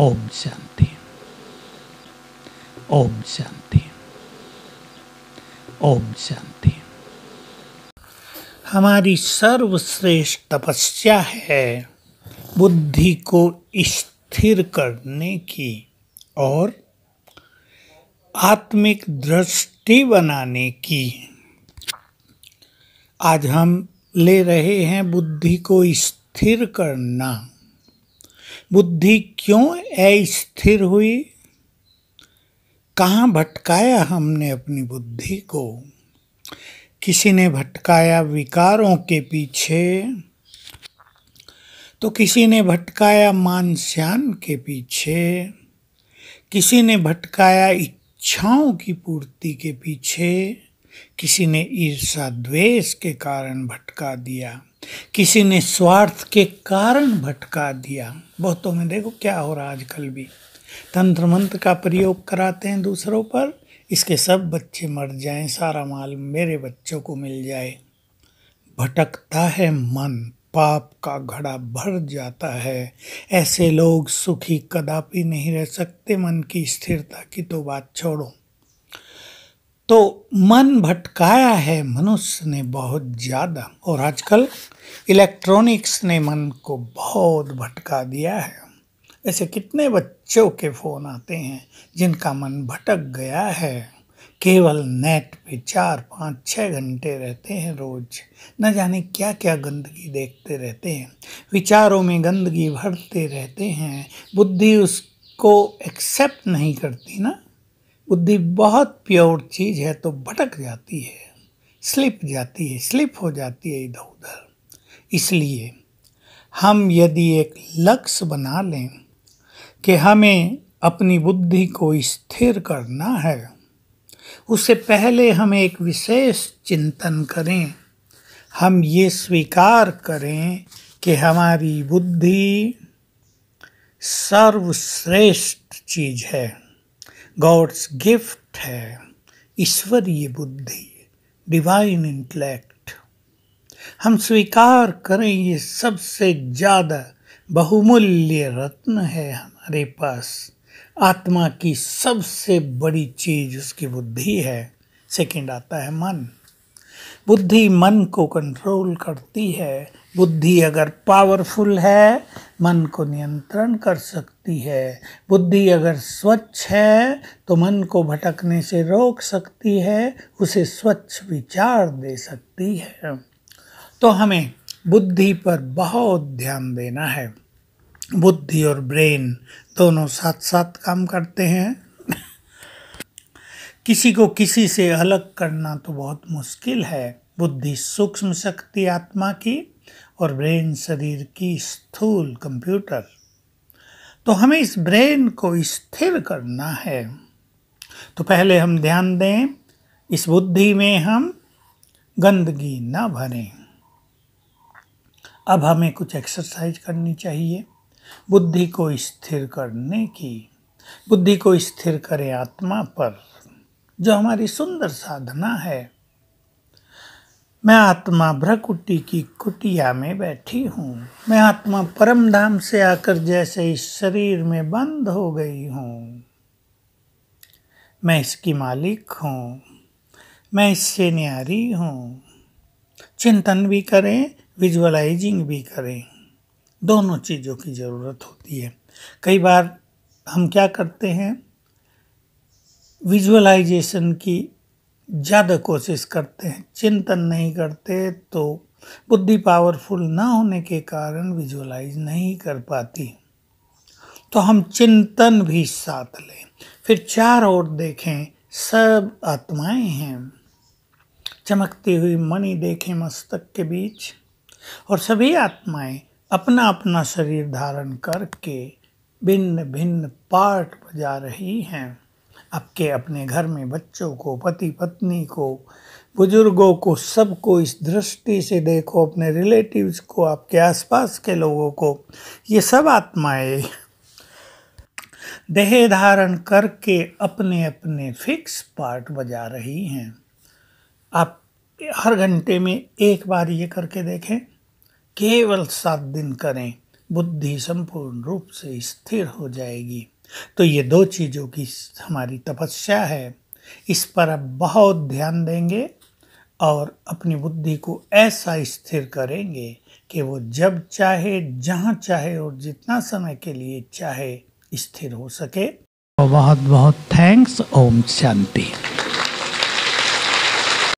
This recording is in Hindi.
ओम शांति ओम शांति ओम शांति हमारी सर्वश्रेष्ठ तपस्या है बुद्धि को स्थिर करने की और आत्मिक दृष्टि बनाने की आज हम ले रहे हैं बुद्धि को स्थिर करना बुद्धि क्यों अस्थिर हुई कहाँ भटकाया हमने अपनी बुद्धि को किसी ने भटकाया विकारों के पीछे तो किसी ने भटकाया मानस्यान के पीछे किसी ने भटकाया इच्छाओं की पूर्ति के पीछे किसी ने ईर्षा द्वेष के कारण भटका दिया किसी ने स्वार्थ के कारण भटका दिया बहुतों में देखो क्या हो रहा आजकल भी तंत्र मंत्र का प्रयोग कराते हैं दूसरों पर इसके सब बच्चे मर जाएं सारा माल मेरे बच्चों को मिल जाए भटकता है मन पाप का घड़ा भर जाता है ऐसे लोग सुखी कदापि नहीं रह सकते मन की स्थिरता की तो बात छोड़ो तो मन भटकाया है मनुष्य ने बहुत ज़्यादा और आजकल इलेक्ट्रॉनिक्स ने मन को बहुत भटका दिया है ऐसे कितने बच्चों के फ़ोन आते हैं जिनका मन भटक गया है केवल नेट पे चार पाँच छः घंटे रहते हैं रोज न जाने क्या क्या गंदगी देखते रहते हैं विचारों में गंदगी भरते रहते हैं बुद्धि उसको एक्सेप्ट नहीं करती ना बुद्धि बहुत प्योर चीज़ है तो भटक जाती है स्लिप जाती है स्लिप हो जाती है इधर उधर इसलिए हम यदि एक लक्ष्य बना लें कि हमें अपनी बुद्धि को स्थिर करना है उससे पहले हम एक विशेष चिंतन करें हम ये स्वीकार करें कि हमारी बुद्धि सर्वश्रेष्ठ चीज़ है गॉड्स गिफ्ट है ईश्वरीय बुद्धि डिवाइन इंटलेक्ट हम स्वीकार करें ये सबसे ज़्यादा बहुमूल्य रत्न है हमारे पास आत्मा की सबसे बड़ी चीज उसकी बुद्धि है सेकंड आता है मन बुद्धि मन को कंट्रोल करती है बुद्धि अगर पावरफुल है मन को नियंत्रण कर सकती है बुद्धि अगर स्वच्छ है तो मन को भटकने से रोक सकती है उसे स्वच्छ विचार दे सकती है तो हमें बुद्धि पर बहुत ध्यान देना है बुद्धि और ब्रेन दोनों साथ साथ काम करते हैं किसी को किसी से अलग करना तो बहुत मुश्किल है बुद्धि सूक्ष्म शक्ति आत्मा की और ब्रेन शरीर की स्थूल कंप्यूटर तो हमें इस ब्रेन को स्थिर करना है तो पहले हम ध्यान दें इस बुद्धि में हम गंदगी ना भरें अब हमें कुछ एक्सरसाइज करनी चाहिए बुद्धि को स्थिर करने की बुद्धि को स्थिर करें आत्मा पर जो हमारी सुंदर साधना है मैं आत्मा भ्रकुटी की कुटिया में बैठी हूँ मैं आत्मा परम धाम से आकर जैसे इस शरीर में बंद हो गई हूँ मैं इसकी मालिक हूँ मैं इससे न्यारी हूँ चिंतन भी करें विजुअलाइजिंग भी करें दोनों चीज़ों की ज़रूरत होती है कई बार हम क्या करते हैं विजुअलाइजेशन की ज़्यादा कोशिश करते हैं चिंतन नहीं करते तो बुद्धि पावरफुल ना होने के कारण विजुअलाइज नहीं कर पाती तो हम चिंतन भी साथ लें फिर चार ओर देखें सब आत्माएं हैं चमकती हुई मणि देखें मस्तक के बीच और सभी आत्माएं अपना अपना शरीर धारण करके भिन्न भिन्न पार्ट बजा रही हैं आपके अपने घर में बच्चों को पति पत्नी को बुजुर्गों को सबको इस दृष्टि से देखो अपने रिलेटिव्स को आपके आसपास के लोगों को ये सब आत्माएं देह धारण करके अपने अपने फिक्स पार्ट बजा रही हैं आप हर घंटे में एक बार ये करके देखें केवल सात दिन करें बुद्धि संपूर्ण रूप से स्थिर हो जाएगी तो ये दो चीज़ों की हमारी तपस्या है इस पर आप बहुत ध्यान देंगे और अपनी बुद्धि को ऐसा स्थिर करेंगे कि वो जब चाहे जहाँ चाहे और जितना समय के लिए चाहे स्थिर हो सके बहुत बहुत थैंक्स ओम शांति